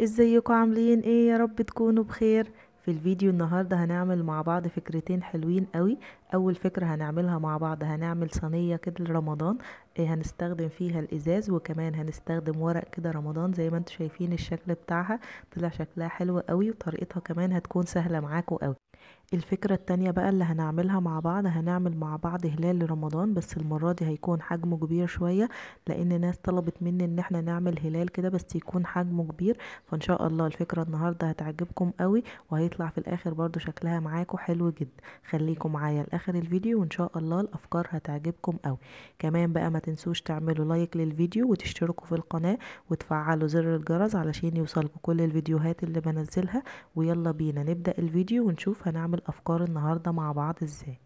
ازيكم عاملين ايه يا رب تكونوا بخير في الفيديو النهاردة هنعمل مع بعض فكرتين حلوين قوي اول فكرة هنعملها مع بعض هنعمل صينية كده لرمضان إيه، هنستخدم فيها الازاز وكمان هنستخدم ورق كده رمضان زي ما انتم شايفين الشكل بتاعها طلع شكلها حلو قوي وطريقتها كمان هتكون سهلة معاكم قوي الفكرة التانية بقى اللي هنعملها مع بعض هنعمل مع بعض هلال لرمضان بس المرة دي هيكون حجمه كبير شوية لان ناس طلبت مني ان احنا نعمل هلال كده بس يكون حجمه كبير فان شاء الله الفكرة النهاردة هتعجبكم قوي وهيطلع في الاخر برضو شكلها معاكم حلو جدا خليكم معايا لاخر الفيديو وان شاء الله الافكار هتعجبكم قوي كمان بقى ما تنسوش تعملوا لايك للفيديو وتشتركوا في القناة وتفعلوا زر الجرس علشان يوصلكم كل الفيديوهات اللي بنزلها ويلا بينا نبدأ الفيديو ونشوف هنعمل الافكار النهارده مع بعض ازاي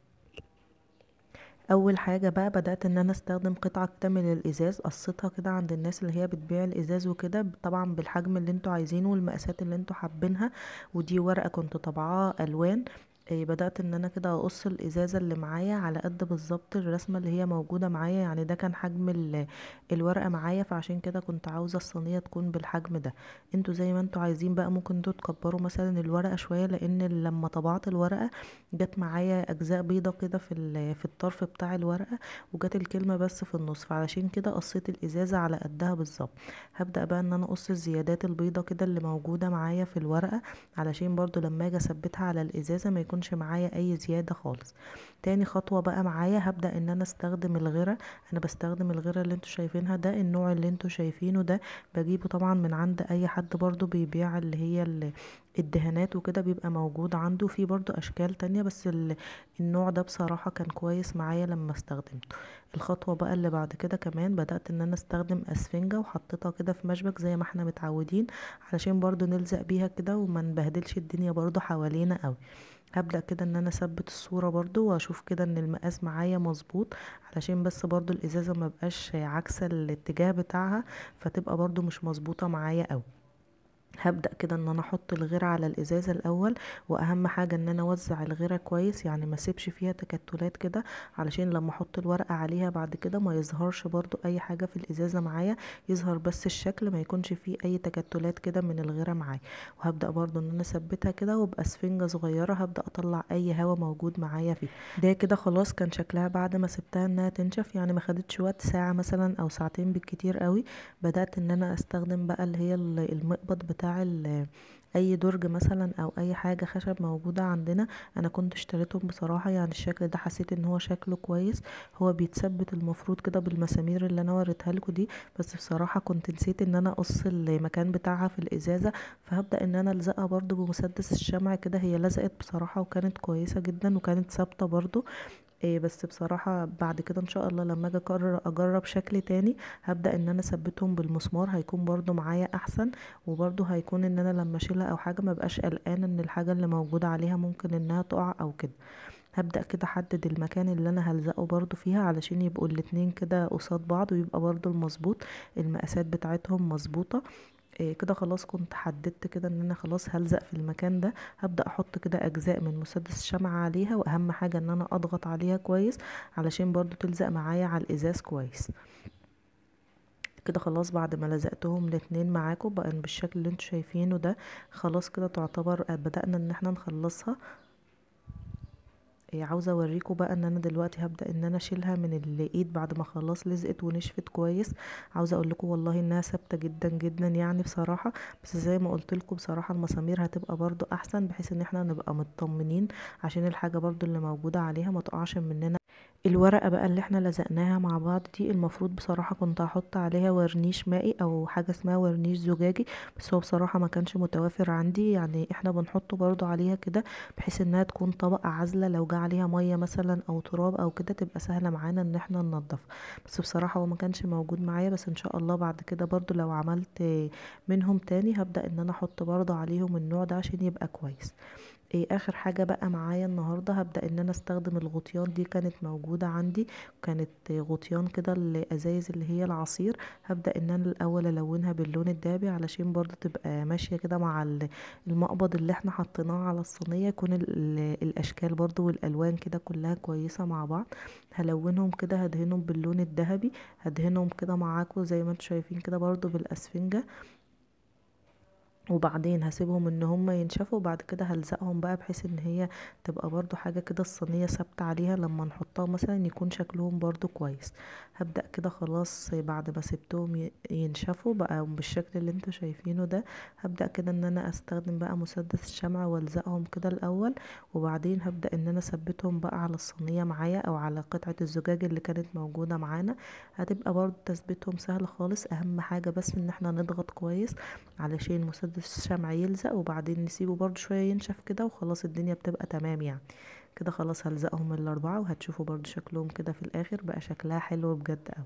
اول حاجه بقى بدات ان انا استخدم قطعه كامل الازاز قصيتها كده عند الناس اللي هي بتبيع الازاز وكده طبعا بالحجم اللي انتوا عايزينه والمقاسات اللي انتوا حابينها ودي ورقه كنت طبعاها الوان إيه، بدأت ان انا كده اقص الازازة اللي معايا على قد بالظبط الرسمة اللي هي موجودة معايا يعني ده كان حجم الورقة معايا فعشان كده كنت عاوزة الصينية تكون بالحجم ده انتوا زي ما انتوا عايزين بقى ممكن انتوا تكبروا مثلا الورقة شوية لان لما طبعت الورقة جت معايا اجزاء بيضة كده في في الطرف بتاع الورقة وجت الكلمة بس في النص فعشان كده قصيت الازازة على قدها بالظبط هبدأ بقى ان انا اقص الزيادات البيضة كده اللي موجودة معايا في الورقة علشان برضو لما اجي اثبتها على الازازة ما يكون يكونش معايا اي زيادة خالص تاني خطوة بقى معايا هبدأ ان انا استخدم الغرة انا بستخدم الغرة اللي انتوا شايفينها ده النوع اللي انتوا شايفينه ده بجيبه طبعا من عند اي حد برضو بيبيع اللي هي الدهانات وكده بيبقى موجود عنده في برضو اشكال تانية بس النوع ده بصراحة كان كويس معايا لما استخدمته الخطوة بقى اللي بعد كده كمان بدأت ان انا استخدم اسفنجة وحطيتها كده في مشبك زي ما احنا متعودين علشان برضو نلزق بيها كده وما نبهدلش الدنيا برضو حوالينا قوي هبدأ كده ان انا اثبت الصورة برضو واشوف كده ان المقاس معايا مظبوط علشان بس برضو الازازة بقاش عكس الاتجاه بتاعها فتبقى برضو مش مظبوطة معايا قوي هبدأ كده ان انا احط الغيرة على الازازة الاول واهم حاجة ان انا اوزع الغيرة كويس يعني ما سيبش فيها تكتلات كده علشان لما احط الورقة عليها بعد كده ما يظهرش برضو اي حاجة في الازازة معايا يظهر بس الشكل ما يكونش فيه اي تكتلات كده من الغيرة معايا وهبدأ برضو ان انا اثبتها كده وباسفنجة صغيرة هبدأ اطلع اي هواء موجود معايا فيه ده كده خلاص كان شكلها بعد ما سبتها انها تنشف يعني ما خدتش وقت ساعة مثلا او ساعتين بالكتير قوي بدأت ان انا استخدم بقى اللي هي المقبض بتاع ال اي درج مثلا او اي حاجة خشب موجودة عندنا انا كنت اشتريتهم بصراحة يعني الشكل ده حسيت ان هو شكله كويس هو بيتثبت المفروض كده بالمسامير اللي انا وريتها لكم دي بس بصراحة كنت نسيت ان انا اقص المكان بتاعها في الازازة فهبدأ ان انا الزقها برضو بمسدس الشمع كده هي لزقت بصراحة وكانت كويسة جدا وكانت ثابتة برضو إيه، بس بصراحة بعد كده ان شاء الله لما اجي اقرر اجرب شكل تاني هبدأ ان انا اثبتهم بالمسمار هيكون برضو معايا احسن وبرضو هيكون ان انا لما اشيلها او حاجة مبقاش قلقانة ان الحاجة اللي موجودة عليها ممكن انها تقع او كده هبدأ كده احدد المكان اللي انا هلزقه برضو فيها علشان يبقوا الاتنين كده قصاد بعض ويبقى برضو المظبوط المقاسات بتاعتهم مظبوطة إيه، كده خلاص كنت حددت كده ان انا خلاص هلزق في المكان ده هبدا احط كده اجزاء من مسدس الشمعة عليها واهم حاجة ان انا اضغط عليها كويس علشان برضو تلزق معايا على الازاز كويس كده خلاص بعد ما لزقتهم الاتنين معاكم بقى بالشكل اللي انتوا شايفينه ده خلاص كده تعتبر بدأنا ان احنا نخلصها إيه، عاوزه اوريكم بقى ان انا دلوقتي هبدا ان انا اشيلها من الايد بعد ما خلاص لزقت ونشفت كويس عاوزه اقول لكم والله انها ثابته جدا جدا يعني بصراحه بس زي ما قلت لكم بصراحه المسامير هتبقى برضو احسن بحيث ان احنا نبقى مطمنين عشان الحاجه برضو اللي موجوده عليها ما تقعش مننا الورقة بقى اللي احنا لزقناها مع بعض دي المفروض بصراحة كنت هحط عليها ورنيش مائي او حاجة اسمها ورنيش زجاجي بس هو بصراحة ما كانش متوافر عندي يعني احنا بنحطه برضو عليها كده بحيث انها تكون طبقة عازلة لو جه عليها مية مثلا او تراب او كده تبقى سهلة معانا ان احنا ننضف بس بصراحة هو ما كانش موجود معايا بس ان شاء الله بعد كده برضو لو عملت منهم تاني هبدأ ان انا احط برضو عليهم النوع ده عشان يبقى كويس إيه اخر حاجه بقى معايا النهارده هبدا ان انا استخدم الغطيان دي كانت موجوده عندي كانت غطيان كده الازايز اللي هي العصير هبدا ان انا الاول الونها باللون الدهبي علشان برضو تبقى ماشيه كده مع المقبض اللي احنا حطيناه على الصينيه يكون الاشكال برضو والالوان كده كلها كويسه مع بعض هلونهم كده هدهنهم باللون الذهبي هدهنهم كده معاكم زي ما انتم شايفين كده برضو بالاسفنجه وبعدين هسيبهم ان هم ينشفوا وبعد كده هلزقهم بقى بحيث ان هي تبقى برضو حاجة كده الصينية ثابتة عليها لما نحطها مثلا يكون شكلهم برضو كويس هبدأ كده خلاص بعد ما سبتهم ينشفوا بقى بالشكل اللي انتوا شايفينه ده هبدأ كده ان انا استخدم بقى مسدس الشمع والزقهم كده الاول وبعدين هبدأ ان انا اثبتهم بقى على الصينية معايا او على قطعة الزجاج اللي كانت موجودة معانا هتبقى برضو تثبيتهم سهل خالص اهم حاجة بس ان احنا نضغط كويس علشان مسدس الشمع شمع يلزق وبعدين نسيبه برضو شوية ينشف كده وخلاص الدنيا بتبقى تمام يعني كده خلاص هلزقهم الاربعة وهتشوفوا برضو شكلهم كده في الاخر بقى شكلها حلو بجد اوي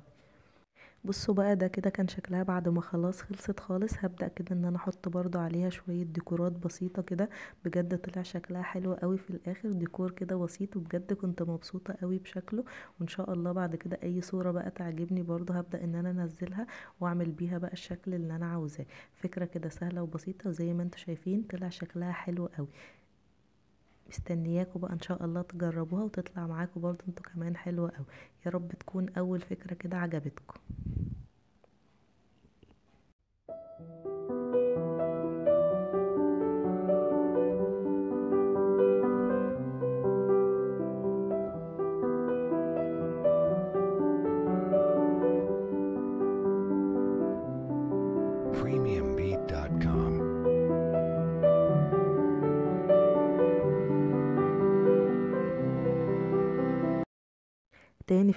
بصوا بقى ده كده كان شكلها بعد ما خلاص خلصت خالص هبدأ كده ان انا احط برضو عليها شوية ديكورات بسيطة كده بجد طلع شكلها حلو قوي في الاخر ديكور كده بسيط وبجد كنت مبسوطة قوي بشكله وان شاء الله بعد كده اي صورة بقى تعجبني برضو هبدأ ان انا انزلها واعمل بيها بقى الشكل اللي انا عاوزاه فكرة كده سهلة وبسيطة وزي ما انتوا شايفين طلع شكلها حلو قوي مستنياكوا بقى ان شاء الله تجربوها وتطلع معاكوا برضو انتوا كمان حلوة قوي يا رب تكون اول فكرة كده عجبتكم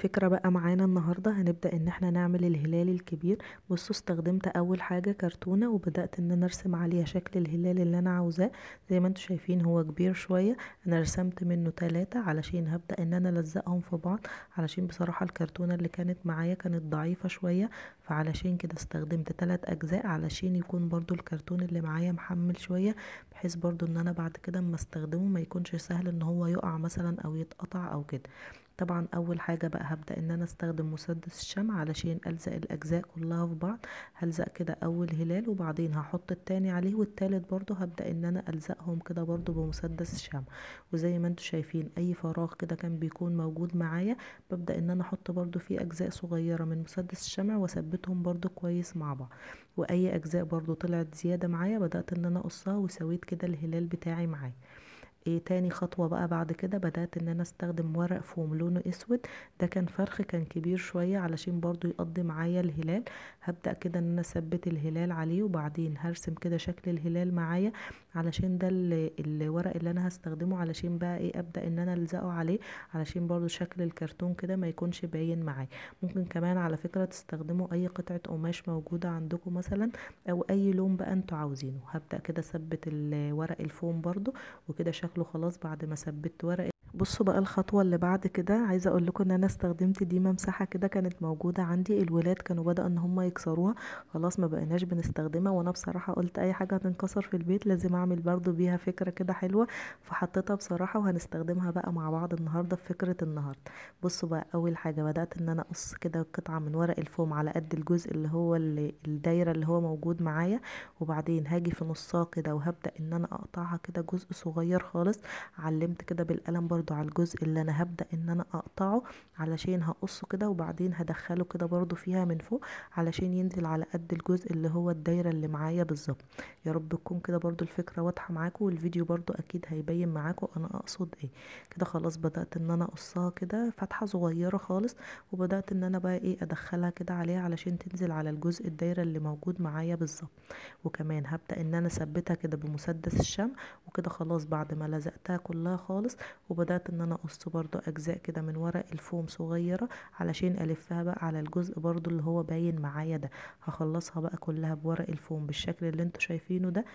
الفكرة بقى معانا النهاردة هنبدأ ان احنا نعمل الهلال الكبير بصوا استخدمت اول حاجة كرتونة وبدأت ان انا ارسم عليها شكل الهلال اللي انا عاوزاه زي ما انتوا شايفين هو كبير شوية انا رسمت منه تلاتة علشان هبدأ ان انا الزقهم في بعض علشان بصراحة الكرتونة اللي كانت معايا كانت ضعيفة شوية فعلشان كده استخدمت تلات اجزاء علشان يكون برضو الكرتون اللي معايا محمل شوية بحيث برضو ان انا بعد كده اما استخدمه ما يكونش سهل ان هو يقع مثلا او يتقطع او كده طبعا اول حاجة بقى هبدأ ان انا استخدم مسدس الشمع علشان الزق الاجزاء كلها في بعض هلزق كده اول هلال وبعدين هحط التاني عليه والتالت برضو هبدأ ان انا الزقهم كده برضو بمسدس الشمع وزي ما انتوا شايفين اي فراغ كده كان بيكون موجود معايا ببدأ ان انا احط برضو فيه اجزاء صغيرة من مسدس الشمع واثبتهم برضو كويس مع بعض واي اجزاء برضو طلعت زيادة معايا بدأت ان انا اقصها وسويت كده الهلال بتاعي معايا ايه تاني خطوة بقى بعد كده بدأت ان انا استخدم ورق فوم لونه اسود ده كان فرخ كان كبير شوية علشان برضو يقضي معايا الهلال هبدأ كده ان انا اثبت الهلال عليه وبعدين هرسم كده شكل الهلال معايا علشان ده الورق اللي انا هستخدمه علشان بقى ايه ابدأ ان انا الزقه عليه علشان برضو شكل الكرتون كده ما يكونش باين معايا ممكن كمان على فكرة تستخدموا اي قطعة قماش موجودة عندكم مثلا او اي لون بقى انتوا عاوزينه هبدأ كده اثبت الورق الفوم برضو وكده شكل شكله خلاص بعد ما ثبت ورق بصوا بقى الخطوة اللي بعد كده عايزة اقول لكم ان انا استخدمت دي ممسحة كده كانت موجودة عندي الولاد كانوا بدأوا ان هم يكسروها خلاص ما بقيناش بنستخدمها وانا بصراحة قلت اي حاجة هتنكسر في البيت لازم اعمل برضو بيها فكرة كده حلوة فحطيتها بصراحة وهنستخدمها بقى مع بعض النهاردة في فكرة النهاردة بصوا بقى اول حاجة بدأت ان انا اقص كده قطعة من ورق الفوم على قد الجزء اللي هو اللي الدايرة اللي هو موجود معايا وبعدين هاجي في نصها كده وهبدأ ان انا اقطعها كده جزء صغير خالص علمت كده بالقلم برضو برضو على الجزء اللي انا هبدأ ان انا اقطعه علشان هقصه كده وبعدين هدخله كده برضو فيها من فوق علشان ينزل على قد الجزء اللي هو الدايرة اللي معايا بالظبط يا رب تكون كده برضو الفكرة واضحة معاكم والفيديو برضو اكيد هيبين معاكم انا اقصد ايه كده خلاص بدأت ان انا اقصها كده فتحة صغيرة خالص وبدأت ان انا بقى ايه ادخلها كده عليها علشان تنزل على الجزء الدايرة اللي موجود معايا بالظبط وكمان هبدأ ان انا اثبتها كده بمسدس الشمع وكده خلاص بعد ما لزقتها كلها خالص وبدأت بدأت ان انا اقص برضو اجزاء كده من ورق الفوم صغيرة علشان الفها بقى على الجزء برضو اللي هو باين معايا ده هخلصها بقى كلها بورق الفوم بالشكل اللي انتوا شايفينه ده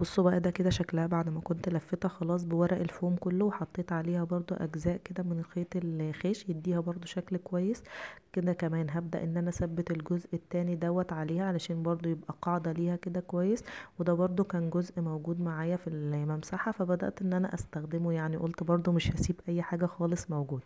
بصوا بقى ده كده شكلها بعد ما كنت لفيتها خلاص بورق الفوم كله وحطيت عليها برضو اجزاء كده من الخيط الخيش يديها برضو شكل كويس كده كمان هبدا ان انا اثبت الجزء التاني دوت عليها علشان برضو يبقى قاعده ليها كده كويس وده برضو كان جزء موجود معايا في الممسحه فبدات ان انا استخدمه يعني قلت برضو مش هسيب اي حاجه خالص موجود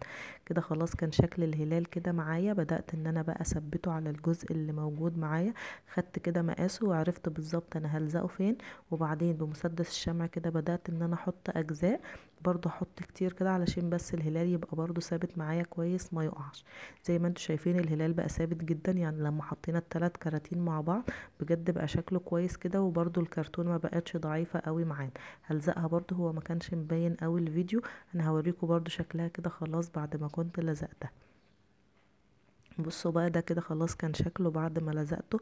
كده خلاص كان شكل الهلال كده معايا بدات ان انا بقى اثبته على الجزء اللي موجود معايا خدت كده مقاسه وعرفت بالظبط انا هلزقه فين وبعد بعدين بمسدس الشمع كده بدأت ان انا احط اجزاء برضو احط كتير كده علشان بس الهلال يبقى برضو ثابت معايا كويس ما يقعش زي ما انتوا شايفين الهلال بقى ثابت جدا يعني لما حطينا الثلاث كراتين مع بعض بجد بقى شكله كويس كده وبرضو الكرتون ما بقتش ضعيفة قوي معانا هلزقها برضو هو ما كانش مبين قوي الفيديو انا هوريكم برضو شكلها كده خلاص بعد ما كنت لزقتها بصوا بقى ده كده خلاص كان شكله بعد ما لزقته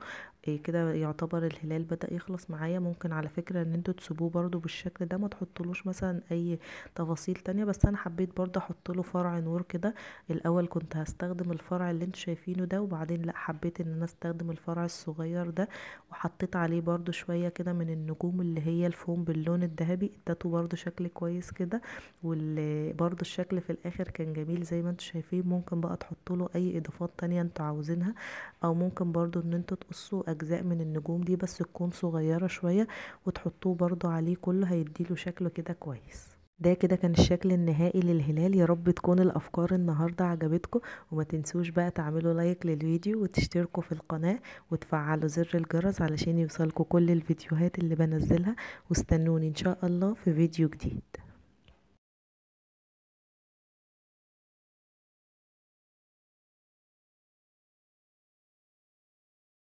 إيه كده يعتبر الهلال بدا يخلص معايا ممكن على فكره ان انتوا تسيبوه برده بالشكل ده ما تحطلوش مثلا اي تفاصيل تانية بس انا حبيت برده احط له فرع نور كده الاول كنت هستخدم الفرع اللي انتوا شايفينه ده وبعدين لا حبيت ان انا استخدم الفرع الصغير ده وحطيت عليه برده شويه كده من النجوم اللي هي الفوم باللون الذهبي ادته برده شكل كويس كده وبرده الشكل في الاخر كان جميل زي ما انتوا شايفين ممكن بقى تحط له اي اضافات تانية انتوا عاوزينها او ممكن برضو ان انتوا تقصوا اجزاء من النجوم دي بس تكون صغيرة شوية وتحطوه برضو عليه كله هيديله شكل كده كويس ده كده كان الشكل النهائي للهلال يا رب تكون الافكار النهارده عجبتكم وما تنسوش بقى تعملوا لايك للفيديو وتشتركوا في القناه وتفعلوا زر الجرس علشان يوصلكوا كل الفيديوهات اللي بنزلها واستنوني ان شاء الله في فيديو جديد